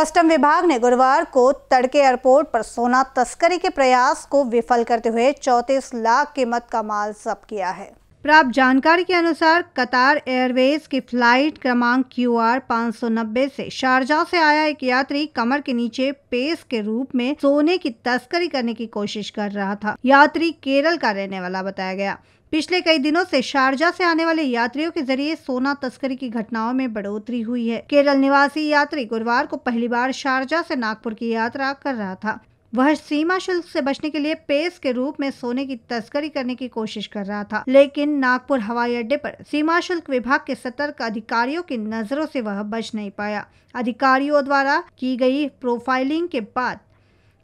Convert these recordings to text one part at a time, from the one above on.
custom विभाग ने गुरुवार को तड़के एयरपोर्ट पर सोना तस्करी के प्रयास को विफल करते हुए चौतीस लाख कीमत का माल जब्त किया है प्राप्त जानकारी के अनुसार कतार एयरवेज की फ्लाइट क्रमांक क्यू आर से शारजा से आया एक यात्री कमर के नीचे पेस के रूप में सोने की तस्करी करने की कोशिश कर रहा था यात्री केरल का रहने वाला बताया गया पिछले कई दिनों से शारजा से आने वाले यात्रियों के जरिए सोना तस्करी की घटनाओं में बढ़ोतरी हुई है केरल निवासी यात्री गुरुवार को पहली बार शारजा से नागपुर की यात्रा कर रहा था वह सीमा शुल्क से बचने के लिए पेस के रूप में सोने की तस्करी करने की कोशिश कर रहा था लेकिन नागपुर हवाई अड्डे पर सीमा शुल्क विभाग के सतर्क अधिकारियों की नजरों से वह बच नहीं पाया अधिकारियों द्वारा की गई प्रोफाइलिंग के बाद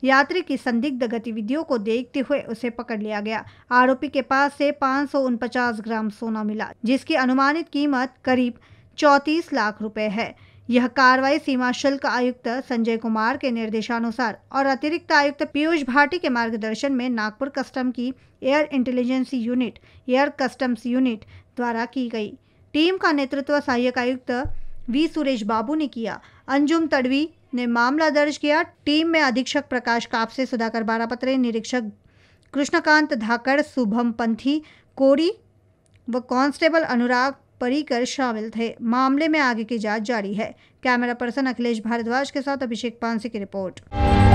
यात्री की संदिग्ध गतिविधियों को देखते हुए उसे पकड़ लिया गया आरोपी के पास से पाँच ग्राम सोना मिला जिसकी अनुमानित कीमत करीब चौतीस लाख रुपए है यह कार्रवाई सीमा शुल्क आयुक्त संजय कुमार के निर्देशानुसार और अतिरिक्त आयुक्त पीयूष भाटी के मार्गदर्शन में नागपुर कस्टम की air intelligence unit air customs unit द्वारा की गई टीम का नेतृत्व सहायक आयुक्त वी सुरेश बाबू ने किया अंजुम तड़वी ने मामला दर्ज किया टीम में अधीक्षक प्रकाश कापसे सुधाकर बारापत्रे निरीक्षक कृष्णकांत धाकड़ शुभम पंथी कोरी व कांस्टेबल अनुराग परीकर शामिल थे मामले में आगे की जांच जारी है कैमरा पर्सन अखिलेश भारद्वाज के साथ अभिषेक पांसी की रिपोर्ट